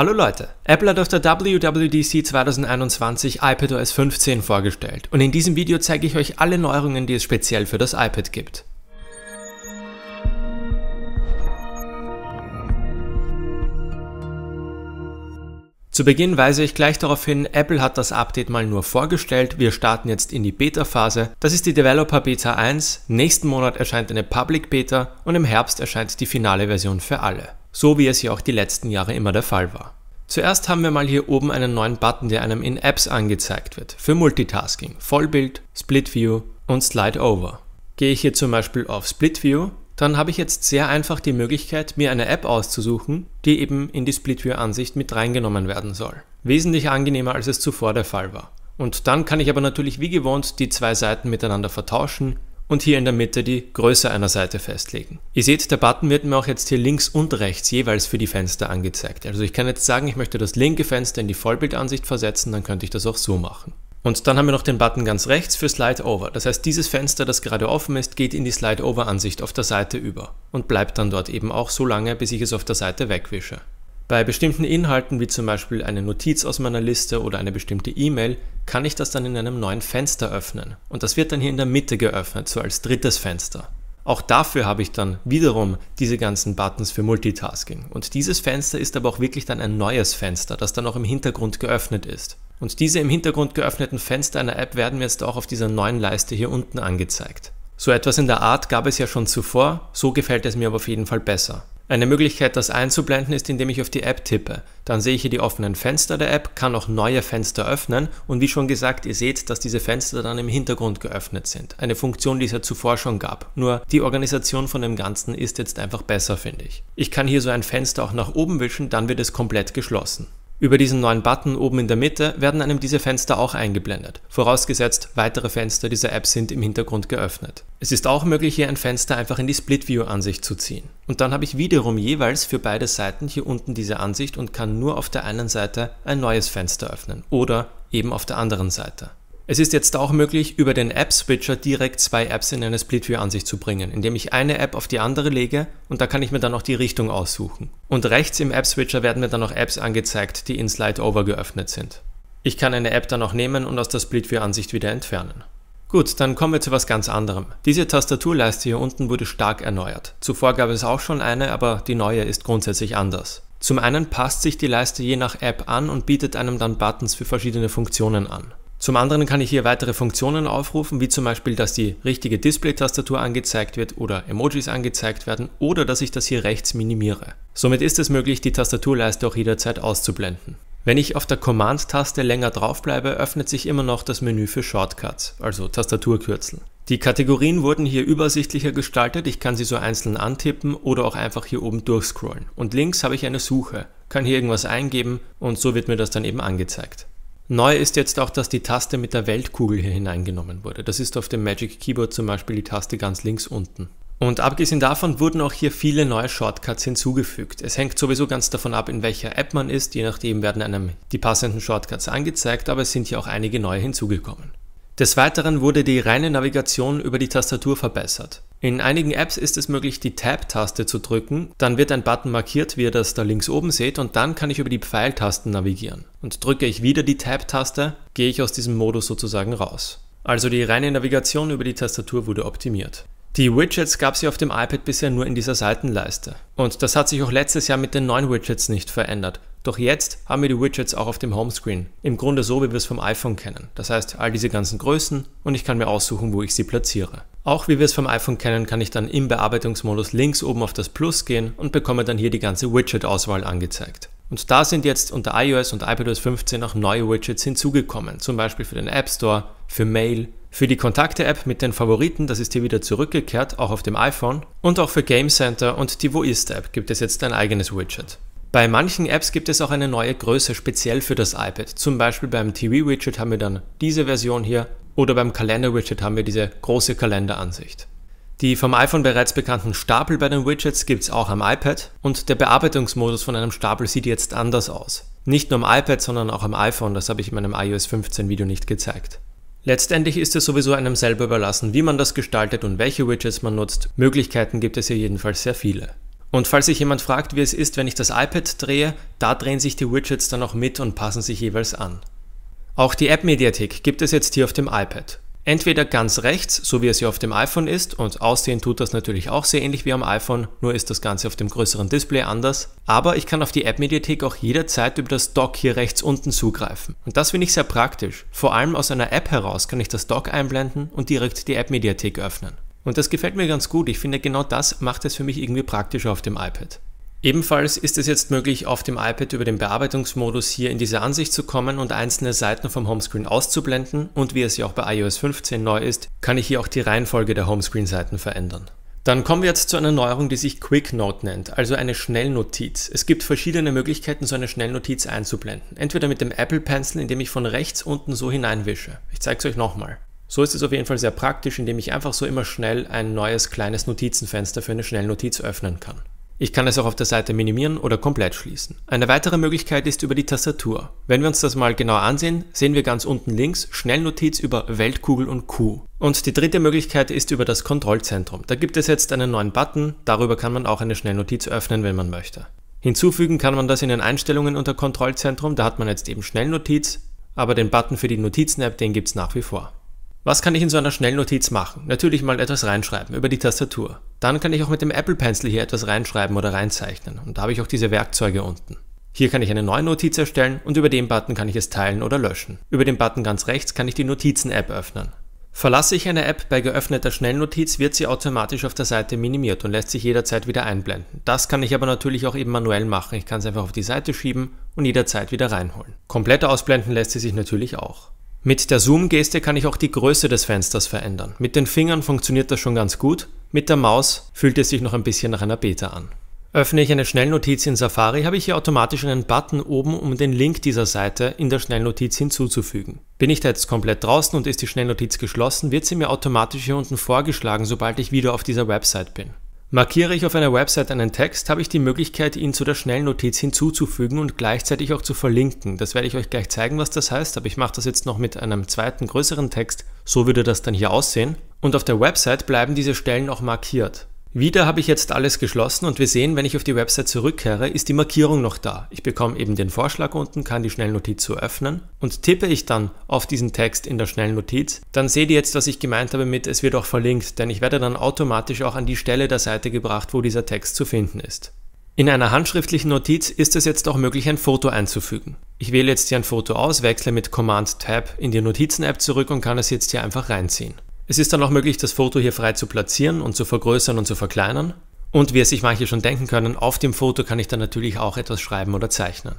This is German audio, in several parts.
Hallo Leute! Apple hat auf der WWDC 2021 iPadOS 15 vorgestellt und in diesem Video zeige ich euch alle Neuerungen, die es speziell für das iPad gibt. Zu Beginn weise ich gleich darauf hin, Apple hat das Update mal nur vorgestellt, wir starten jetzt in die Beta-Phase. Das ist die Developer Beta 1, nächsten Monat erscheint eine Public Beta und im Herbst erscheint die finale Version für alle so wie es ja auch die letzten Jahre immer der Fall war. Zuerst haben wir mal hier oben einen neuen Button, der einem in Apps angezeigt wird, für Multitasking, Vollbild, Split View und Slide Over. Gehe ich hier zum Beispiel auf Split View, dann habe ich jetzt sehr einfach die Möglichkeit, mir eine App auszusuchen, die eben in die Split View Ansicht mit reingenommen werden soll. Wesentlich angenehmer, als es zuvor der Fall war. Und dann kann ich aber natürlich wie gewohnt die zwei Seiten miteinander vertauschen und hier in der Mitte die Größe einer Seite festlegen. Ihr seht, der Button wird mir auch jetzt hier links und rechts jeweils für die Fenster angezeigt. Also ich kann jetzt sagen, ich möchte das linke Fenster in die Vollbildansicht versetzen, dann könnte ich das auch so machen. Und dann haben wir noch den Button ganz rechts für Slide Over. Das heißt, dieses Fenster, das gerade offen ist, geht in die Slide Over Ansicht auf der Seite über und bleibt dann dort eben auch so lange, bis ich es auf der Seite wegwische. Bei bestimmten Inhalten, wie zum Beispiel eine Notiz aus meiner Liste oder eine bestimmte E-Mail, kann ich das dann in einem neuen Fenster öffnen. Und das wird dann hier in der Mitte geöffnet, so als drittes Fenster. Auch dafür habe ich dann wiederum diese ganzen Buttons für Multitasking. Und dieses Fenster ist aber auch wirklich dann ein neues Fenster, das dann auch im Hintergrund geöffnet ist. Und diese im Hintergrund geöffneten Fenster einer App werden mir jetzt auch auf dieser neuen Leiste hier unten angezeigt. So etwas in der Art gab es ja schon zuvor, so gefällt es mir aber auf jeden Fall besser. Eine Möglichkeit, das einzublenden, ist, indem ich auf die App tippe. Dann sehe ich hier die offenen Fenster der App, kann auch neue Fenster öffnen und wie schon gesagt, ihr seht, dass diese Fenster dann im Hintergrund geöffnet sind. Eine Funktion, die es ja zuvor schon gab. Nur die Organisation von dem Ganzen ist jetzt einfach besser, finde ich. Ich kann hier so ein Fenster auch nach oben wischen, dann wird es komplett geschlossen. Über diesen neuen Button oben in der Mitte werden einem diese Fenster auch eingeblendet, vorausgesetzt weitere Fenster dieser App sind im Hintergrund geöffnet. Es ist auch möglich, hier ein Fenster einfach in die Split-View-Ansicht zu ziehen. Und dann habe ich wiederum jeweils für beide Seiten hier unten diese Ansicht und kann nur auf der einen Seite ein neues Fenster öffnen oder eben auf der anderen Seite. Es ist jetzt auch möglich, über den App-Switcher direkt zwei Apps in eine Split-View-Ansicht zu bringen, indem ich eine App auf die andere lege und da kann ich mir dann auch die Richtung aussuchen. Und rechts im App-Switcher werden mir dann noch Apps angezeigt, die in Slide-Over geöffnet sind. Ich kann eine App dann auch nehmen und aus der Split-View-Ansicht wieder entfernen. Gut, dann kommen wir zu was ganz anderem. Diese Tastaturleiste hier unten wurde stark erneuert. Zuvor gab es auch schon eine, aber die neue ist grundsätzlich anders. Zum einen passt sich die Leiste je nach App an und bietet einem dann Buttons für verschiedene Funktionen an. Zum anderen kann ich hier weitere Funktionen aufrufen, wie zum Beispiel, dass die richtige Display-Tastatur angezeigt wird oder Emojis angezeigt werden oder dass ich das hier rechts minimiere. Somit ist es möglich, die Tastaturleiste auch jederzeit auszublenden. Wenn ich auf der Command-Taste länger draufbleibe, öffnet sich immer noch das Menü für Shortcuts, also Tastaturkürzel. Die Kategorien wurden hier übersichtlicher gestaltet, ich kann sie so einzeln antippen oder auch einfach hier oben durchscrollen. Und links habe ich eine Suche, kann hier irgendwas eingeben und so wird mir das dann eben angezeigt. Neu ist jetzt auch, dass die Taste mit der Weltkugel hier hineingenommen wurde. Das ist auf dem Magic Keyboard zum Beispiel die Taste ganz links unten. Und abgesehen davon wurden auch hier viele neue Shortcuts hinzugefügt. Es hängt sowieso ganz davon ab, in welcher App man ist. Je nachdem werden einem die passenden Shortcuts angezeigt, aber es sind hier auch einige neue hinzugekommen. Des Weiteren wurde die reine Navigation über die Tastatur verbessert. In einigen Apps ist es möglich, die Tab-Taste zu drücken, dann wird ein Button markiert, wie ihr das da links oben seht, und dann kann ich über die Pfeiltasten navigieren. Und drücke ich wieder die Tab-Taste, gehe ich aus diesem Modus sozusagen raus. Also die reine Navigation über die Tastatur wurde optimiert. Die Widgets gab es ja auf dem iPad bisher nur in dieser Seitenleiste. Und das hat sich auch letztes Jahr mit den neuen Widgets nicht verändert. Doch jetzt haben wir die Widgets auch auf dem Homescreen. Im Grunde so, wie wir es vom iPhone kennen. Das heißt, all diese ganzen Größen und ich kann mir aussuchen, wo ich sie platziere. Auch wie wir es vom iPhone kennen, kann ich dann im Bearbeitungsmodus links oben auf das Plus gehen und bekomme dann hier die ganze Widget-Auswahl angezeigt. Und da sind jetzt unter iOS und iPadOS 15 auch neue Widgets hinzugekommen, zum Beispiel für den App Store, für Mail, für die Kontakte-App mit den Favoriten, das ist hier wieder zurückgekehrt, auch auf dem iPhone, und auch für Game Center und die Wo app gibt es jetzt ein eigenes Widget. Bei manchen Apps gibt es auch eine neue Größe speziell für das iPad. Zum Beispiel beim TV-Widget haben wir dann diese Version hier oder beim Kalender-Widget haben wir diese große Kalenderansicht. Die vom iPhone bereits bekannten Stapel bei den Widgets gibt es auch am iPad und der Bearbeitungsmodus von einem Stapel sieht jetzt anders aus. Nicht nur am iPad, sondern auch am iPhone, das habe ich in meinem iOS 15 Video nicht gezeigt. Letztendlich ist es sowieso einem selber überlassen, wie man das gestaltet und welche Widgets man nutzt. Möglichkeiten gibt es hier jedenfalls sehr viele. Und falls sich jemand fragt, wie es ist, wenn ich das iPad drehe, da drehen sich die Widgets dann auch mit und passen sich jeweils an. Auch die App-Mediathek gibt es jetzt hier auf dem iPad. Entweder ganz rechts, so wie es hier auf dem iPhone ist, und aussehen tut das natürlich auch sehr ähnlich wie am iPhone, nur ist das Ganze auf dem größeren Display anders, aber ich kann auf die App-Mediathek auch jederzeit über das Dock hier rechts unten zugreifen. Und das finde ich sehr praktisch. Vor allem aus einer App heraus kann ich das Dock einblenden und direkt die App-Mediathek öffnen. Und das gefällt mir ganz gut. Ich finde, genau das macht es für mich irgendwie praktischer auf dem iPad. Ebenfalls ist es jetzt möglich, auf dem iPad über den Bearbeitungsmodus hier in diese Ansicht zu kommen und einzelne Seiten vom Homescreen auszublenden und wie es ja auch bei iOS 15 neu ist, kann ich hier auch die Reihenfolge der Homescreen-Seiten verändern. Dann kommen wir jetzt zu einer Neuerung, die sich Quick Note nennt, also eine Schnellnotiz. Es gibt verschiedene Möglichkeiten, so eine Schnellnotiz einzublenden. Entweder mit dem Apple Pencil, indem ich von rechts unten so hineinwische. Ich zeige es euch nochmal. So ist es auf jeden Fall sehr praktisch, indem ich einfach so immer schnell ein neues kleines Notizenfenster für eine Schnellnotiz öffnen kann. Ich kann es auch auf der Seite minimieren oder komplett schließen. Eine weitere Möglichkeit ist über die Tastatur. Wenn wir uns das mal genau ansehen, sehen wir ganz unten links Schnellnotiz über Weltkugel und Q. Und die dritte Möglichkeit ist über das Kontrollzentrum. Da gibt es jetzt einen neuen Button, darüber kann man auch eine Schnellnotiz öffnen, wenn man möchte. Hinzufügen kann man das in den Einstellungen unter Kontrollzentrum, da hat man jetzt eben Schnellnotiz, aber den Button für die Notizen-App, den gibt es nach wie vor. Was kann ich in so einer Schnellnotiz machen? Natürlich mal etwas reinschreiben über die Tastatur. Dann kann ich auch mit dem Apple Pencil hier etwas reinschreiben oder reinzeichnen und da habe ich auch diese Werkzeuge unten. Hier kann ich eine neue Notiz erstellen und über den Button kann ich es teilen oder löschen. Über den Button ganz rechts kann ich die Notizen-App öffnen. Verlasse ich eine App bei geöffneter Schnellnotiz, wird sie automatisch auf der Seite minimiert und lässt sich jederzeit wieder einblenden. Das kann ich aber natürlich auch eben manuell machen. Ich kann es einfach auf die Seite schieben und jederzeit wieder reinholen. Komplett ausblenden lässt sie sich natürlich auch. Mit der Zoom-Geste kann ich auch die Größe des Fensters verändern. Mit den Fingern funktioniert das schon ganz gut, mit der Maus fühlt es sich noch ein bisschen nach einer Beta an. Öffne ich eine Schnellnotiz in Safari, habe ich hier automatisch einen Button oben, um den Link dieser Seite in der Schnellnotiz hinzuzufügen. Bin ich da jetzt komplett draußen und ist die Schnellnotiz geschlossen, wird sie mir automatisch hier unten vorgeschlagen, sobald ich wieder auf dieser Website bin. Markiere ich auf einer Website einen Text, habe ich die Möglichkeit, ihn zu der schnellen Notiz hinzuzufügen und gleichzeitig auch zu verlinken. Das werde ich euch gleich zeigen, was das heißt, aber ich mache das jetzt noch mit einem zweiten größeren Text. So würde das dann hier aussehen. Und auf der Website bleiben diese Stellen auch markiert. Wieder habe ich jetzt alles geschlossen und wir sehen, wenn ich auf die Website zurückkehre, ist die Markierung noch da. Ich bekomme eben den Vorschlag unten, kann die Schnellnotiz so öffnen und tippe ich dann auf diesen Text in der Schnellnotiz, dann seht ihr jetzt, was ich gemeint habe mit, es wird auch verlinkt, denn ich werde dann automatisch auch an die Stelle der Seite gebracht, wo dieser Text zu finden ist. In einer handschriftlichen Notiz ist es jetzt auch möglich, ein Foto einzufügen. Ich wähle jetzt hier ein Foto aus, wechsle mit Command Tab in die Notizen-App zurück und kann es jetzt hier einfach reinziehen. Es ist dann auch möglich, das Foto hier frei zu platzieren und zu vergrößern und zu verkleinern. Und wie es sich manche schon denken können, auf dem Foto kann ich dann natürlich auch etwas schreiben oder zeichnen.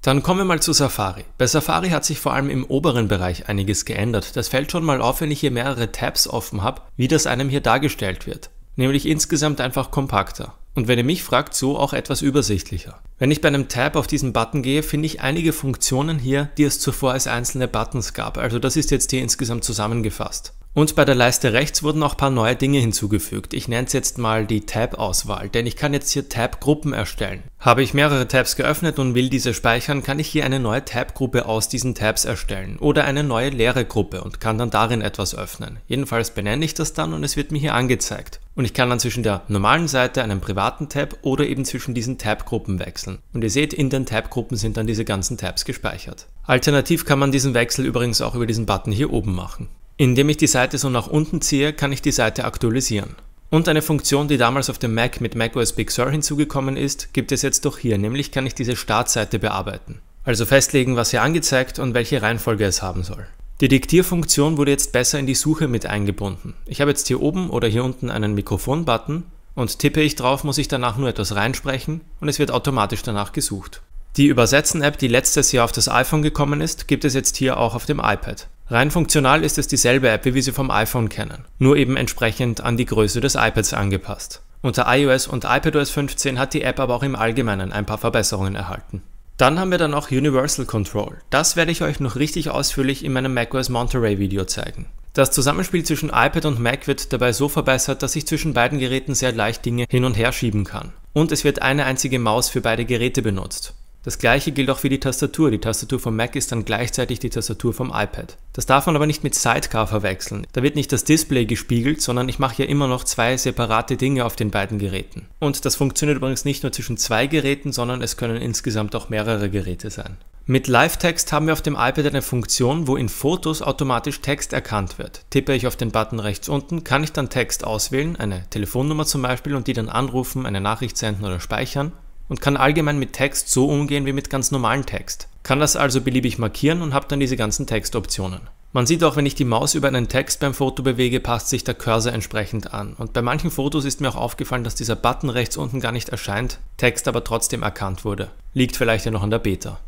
Dann kommen wir mal zu Safari. Bei Safari hat sich vor allem im oberen Bereich einiges geändert. Das fällt schon mal auf, wenn ich hier mehrere Tabs offen habe, wie das einem hier dargestellt wird. Nämlich insgesamt einfach kompakter. Und wenn ihr mich fragt, so auch etwas übersichtlicher. Wenn ich bei einem Tab auf diesen Button gehe, finde ich einige Funktionen hier, die es zuvor als einzelne Buttons gab. Also das ist jetzt hier insgesamt zusammengefasst. Und bei der Leiste rechts wurden auch ein paar neue Dinge hinzugefügt. Ich nenne es jetzt mal die Tab-Auswahl, denn ich kann jetzt hier Tab-Gruppen erstellen. Habe ich mehrere Tabs geöffnet und will diese speichern, kann ich hier eine neue Tab-Gruppe aus diesen Tabs erstellen oder eine neue leere Gruppe und kann dann darin etwas öffnen. Jedenfalls benenne ich das dann und es wird mir hier angezeigt. Und ich kann dann zwischen der normalen Seite, einem privaten Tab oder eben zwischen diesen Tab-Gruppen wechseln. Und ihr seht, in den Tab-Gruppen sind dann diese ganzen Tabs gespeichert. Alternativ kann man diesen Wechsel übrigens auch über diesen Button hier oben machen. Indem ich die Seite so nach unten ziehe, kann ich die Seite aktualisieren. Und eine Funktion, die damals auf dem Mac mit macOS Big Sur hinzugekommen ist, gibt es jetzt doch hier, nämlich kann ich diese Startseite bearbeiten. Also festlegen, was hier angezeigt und welche Reihenfolge es haben soll. Die Diktierfunktion wurde jetzt besser in die Suche mit eingebunden. Ich habe jetzt hier oben oder hier unten einen Mikrofon-Button und tippe ich drauf, muss ich danach nur etwas reinsprechen und es wird automatisch danach gesucht. Die Übersetzen-App, die letztes Jahr auf das iPhone gekommen ist, gibt es jetzt hier auch auf dem iPad. Rein funktional ist es dieselbe App, wie wir sie vom iPhone kennen, nur eben entsprechend an die Größe des iPads angepasst. Unter iOS und iPadOS 15 hat die App aber auch im Allgemeinen ein paar Verbesserungen erhalten. Dann haben wir dann auch Universal Control. Das werde ich euch noch richtig ausführlich in meinem macOS Monterey Video zeigen. Das Zusammenspiel zwischen iPad und Mac wird dabei so verbessert, dass ich zwischen beiden Geräten sehr leicht Dinge hin und her schieben kann. Und es wird eine einzige Maus für beide Geräte benutzt. Das gleiche gilt auch für die Tastatur. Die Tastatur vom Mac ist dann gleichzeitig die Tastatur vom iPad. Das darf man aber nicht mit Sidecar verwechseln. Da wird nicht das Display gespiegelt, sondern ich mache ja immer noch zwei separate Dinge auf den beiden Geräten. Und das funktioniert übrigens nicht nur zwischen zwei Geräten, sondern es können insgesamt auch mehrere Geräte sein. Mit Live-Text haben wir auf dem iPad eine Funktion, wo in Fotos automatisch Text erkannt wird. Tippe ich auf den Button rechts unten, kann ich dann Text auswählen, eine Telefonnummer zum Beispiel, und die dann anrufen, eine Nachricht senden oder speichern und kann allgemein mit Text so umgehen wie mit ganz normalen Text. Kann das also beliebig markieren und habe dann diese ganzen Textoptionen. Man sieht auch, wenn ich die Maus über einen Text beim Foto bewege, passt sich der Cursor entsprechend an. Und bei manchen Fotos ist mir auch aufgefallen, dass dieser Button rechts unten gar nicht erscheint, Text aber trotzdem erkannt wurde. Liegt vielleicht ja noch an der Beta.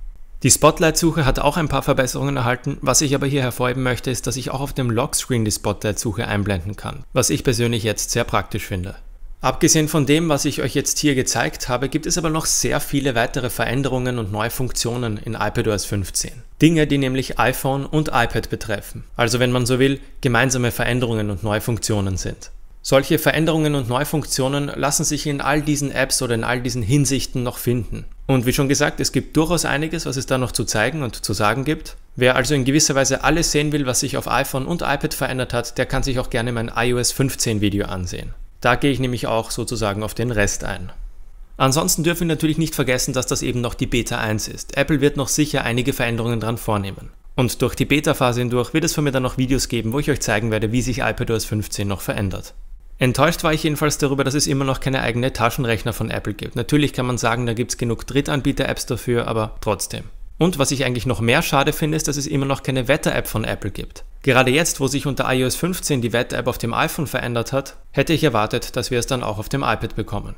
Die Spotlight-Suche hat auch ein paar Verbesserungen erhalten. Was ich aber hier hervorheben möchte, ist, dass ich auch auf dem Lockscreen die Spotlight-Suche einblenden kann, was ich persönlich jetzt sehr praktisch finde. Abgesehen von dem, was ich euch jetzt hier gezeigt habe, gibt es aber noch sehr viele weitere Veränderungen und neue Funktionen in iPadOS 15. Dinge, die nämlich iPhone und iPad betreffen. Also wenn man so will, gemeinsame Veränderungen und neue Funktionen sind. Solche Veränderungen und Neufunktionen lassen sich in all diesen Apps oder in all diesen Hinsichten noch finden. Und wie schon gesagt, es gibt durchaus einiges, was es da noch zu zeigen und zu sagen gibt. Wer also in gewisser Weise alles sehen will, was sich auf iPhone und iPad verändert hat, der kann sich auch gerne mein iOS 15 Video ansehen. Da gehe ich nämlich auch sozusagen auf den Rest ein. Ansonsten dürfen wir natürlich nicht vergessen, dass das eben noch die Beta 1 ist. Apple wird noch sicher einige Veränderungen dran vornehmen. Und durch die Beta-Phase hindurch wird es von mir dann noch Videos geben, wo ich euch zeigen werde, wie sich iPadOS 15 noch verändert. Enttäuscht war ich jedenfalls darüber, dass es immer noch keine eigene Taschenrechner von Apple gibt. Natürlich kann man sagen, da gibt es genug Drittanbieter-Apps dafür, aber trotzdem. Und was ich eigentlich noch mehr schade finde, ist, dass es immer noch keine Wetter-App von Apple gibt. Gerade jetzt, wo sich unter iOS 15 die Wetter-App auf dem iPhone verändert hat, hätte ich erwartet, dass wir es dann auch auf dem iPad bekommen.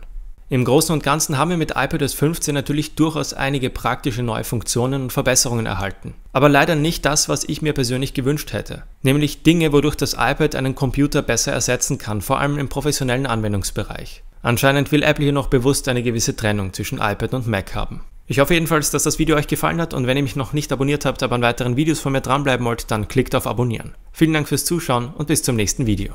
Im Großen und Ganzen haben wir mit iPadOS 15 natürlich durchaus einige praktische neue Funktionen und Verbesserungen erhalten. Aber leider nicht das, was ich mir persönlich gewünscht hätte. Nämlich Dinge, wodurch das iPad einen Computer besser ersetzen kann, vor allem im professionellen Anwendungsbereich. Anscheinend will Apple hier noch bewusst eine gewisse Trennung zwischen iPad und Mac haben. Ich hoffe jedenfalls, dass das Video euch gefallen hat und wenn ihr mich noch nicht abonniert habt, aber an weiteren Videos von mir dranbleiben wollt, dann klickt auf Abonnieren. Vielen Dank fürs Zuschauen und bis zum nächsten Video.